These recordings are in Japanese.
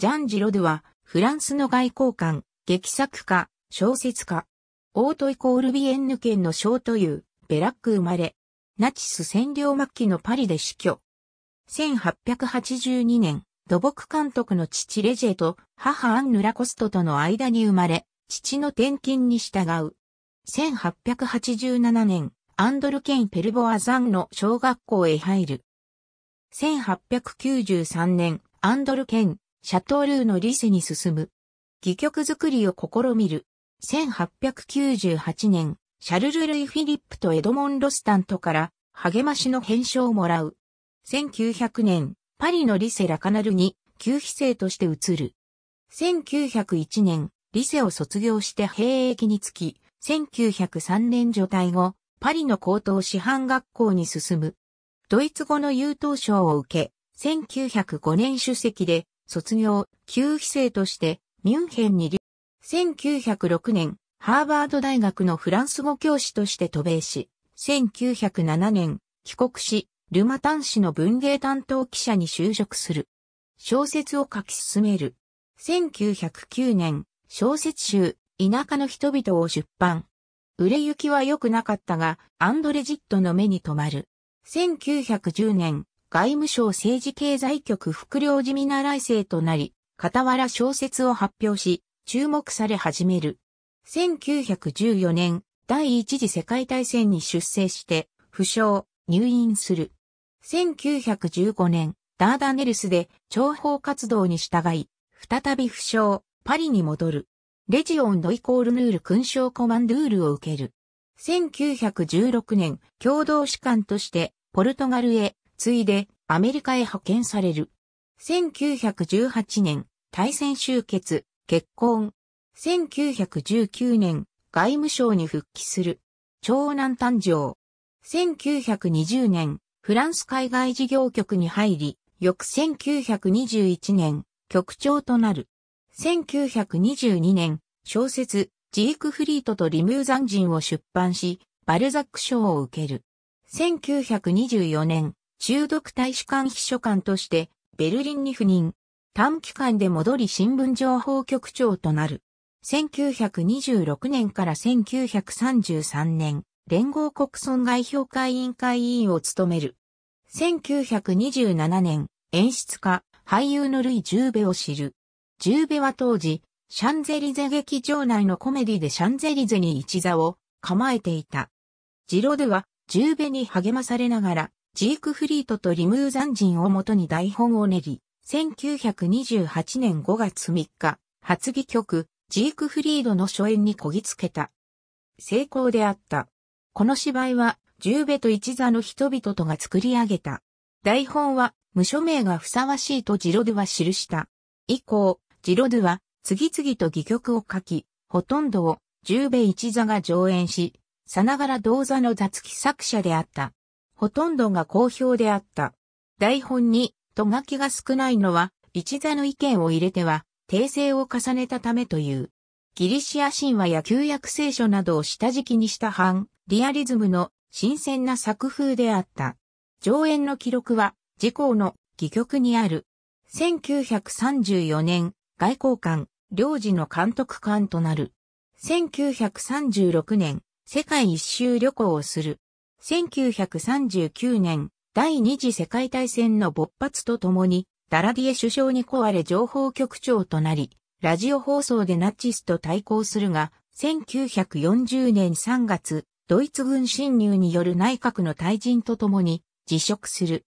ジャンジ・ロドゥは、フランスの外交官、劇作家、小説家。オートイコールビエンヌ県の小という、ベラック生まれ。ナチス占領末期のパリで死去。1882年、土木監督の父レジェと母アンヌ・ラコストとの間に生まれ、父の転勤に従う。1887年、アンドル・ケイン・ペルボアザンの小学校へ入る。1893年、アンドル・ケン、シャトールーのリセに進む。戯曲作りを試みる。1898年、シャルル・ルイ・フィリップとエドモン・ロスタントから励ましの返書をもらう。1900年、パリのリセ・ラカナルに旧非生として移る。1901年、リセを卒業して兵役につき、1903年除隊後、パリの高等師範学校に進む。ドイツ語の優等賞を受け、1905年主席で卒業、旧非生としてミュンヘンに留1906年、ハーバード大学のフランス語教師として渡米し、1907年、帰国し、ルマタン氏の文芸担当記者に就職する。小説を書き進める。1909年、小説集、田舎の人々を出版。売れ行きは良くなかったが、アンドレジットの目に留まる。1910年、外務省政治経済局副領事見習い生となり、傍ら小説を発表し、注目され始める。1914年、第一次世界大戦に出征して、負傷、入院する。1915年、ダーダネルスで諜報活動に従い、再び負傷、パリに戻る。レジオンドイコールヌール勲章コマンドゥールを受ける。1916年、共同士官として、ポルトガルへついでアメリカへ派遣される。1918年、大戦終結、結婚。1919年、外務省に復帰する。長男誕生。1920年、フランス海外事業局に入り、翌1921年、局長となる。1922年、小説、ジークフリートとリムーザン人を出版し、バルザック賞を受ける。1924年、中毒大使館秘書官としてベルリンに赴任。短期間で戻り新聞情報局長となる。1926年から1933年、連合国損害評価委員会委員を務める。1927年、演出家、俳優のルイ・ジューベを知る。ジューベは当時、シャンゼリゼ劇場内のコメディでシャンゼリゼに一座を構えていた。ジロでは、ジューベに励まされながら、ジークフリートとリムーザン人をもとに台本を練り、1928年5月3日、発議曲、ジークフリードの初演にこぎつけた。成功であった。この芝居は、十ベと一座の人々とが作り上げた。台本は、無署名がふさわしいとジロドゥは記した。以降、ジロドゥは、次々と戯曲を書き、ほとんどを、十ベ一座が上演し、さながら同座の雑記作者であった。ほとんどが好評であった。台本に、と書きが少ないのは、一座の意見を入れては、訂正を重ねたためという。ギリシア神話や旧約聖書などを下敷きにした反、リアリズムの新鮮な作風であった。上演の記録は、自公の戯曲にある。1934年、外交官、領事の監督官となる。1936年、世界一周旅行をする。1939年、第二次世界大戦の勃発とともに、ダラディエ首相に壊れ情報局長となり、ラジオ放送でナチスと対抗するが、1940年3月、ドイツ軍侵入による内閣の退陣とともに辞職する。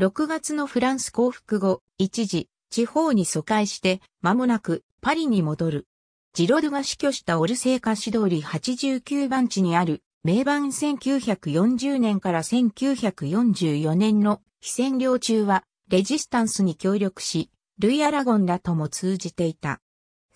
6月のフランス降伏後、一時、地方に疎開して、間もなくパリに戻る。ジロルが死去したオルセイカ市通り89番地にある名盤1940年から1944年の非占領中はレジスタンスに協力し、ルイ・アラゴンらとも通じていた。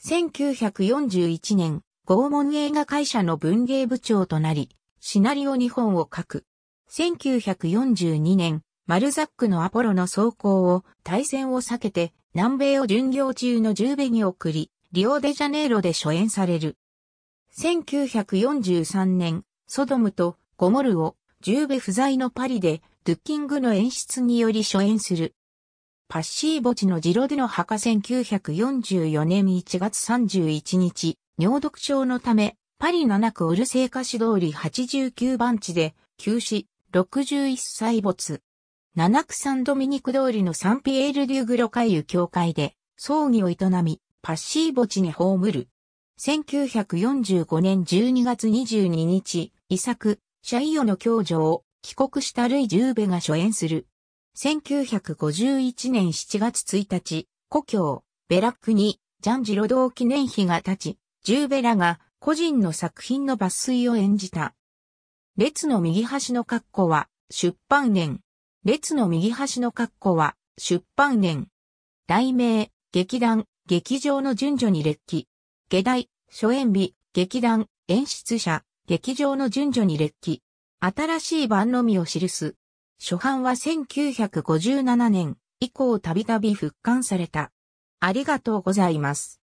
1941年、拷問映画会社の文芸部長となり、シナリオ2本を書く。1942年、マルザックのアポロの走行を対戦を避けて南米を巡業中のジューベに送り、リオデジャネイロで初演される。1943年、ソドムとゴモルを、ジューベ不在のパリで、ドゥッキングの演出により初演する。パッシー墓地のジロでの墓1944年1月31日、尿毒症のため、パリ7区オルセイカ市通り89番地で、急死、61歳没。7区サンドミニク通りのサンピエール・デューグロ海ユ教会で、葬儀を営み、パッシー墓地に葬る。1945年12月22日、遺作、シャイオの教女を帰国したルイ・ジューベが初演する。1951年7月1日、故郷、ベラックに、ジャンジロ同記念碑が立ち、ジューベラが個人の作品の抜粋を演じた。列の右端の括弧は、出版年。列の右端の括弧は、出版年。題名、劇団、劇場の順序に列記。下題、初演日、劇団、演出者、劇場の順序に列記。新しい番のみを記す。初版は1957年以降たびたび復刊された。ありがとうございます。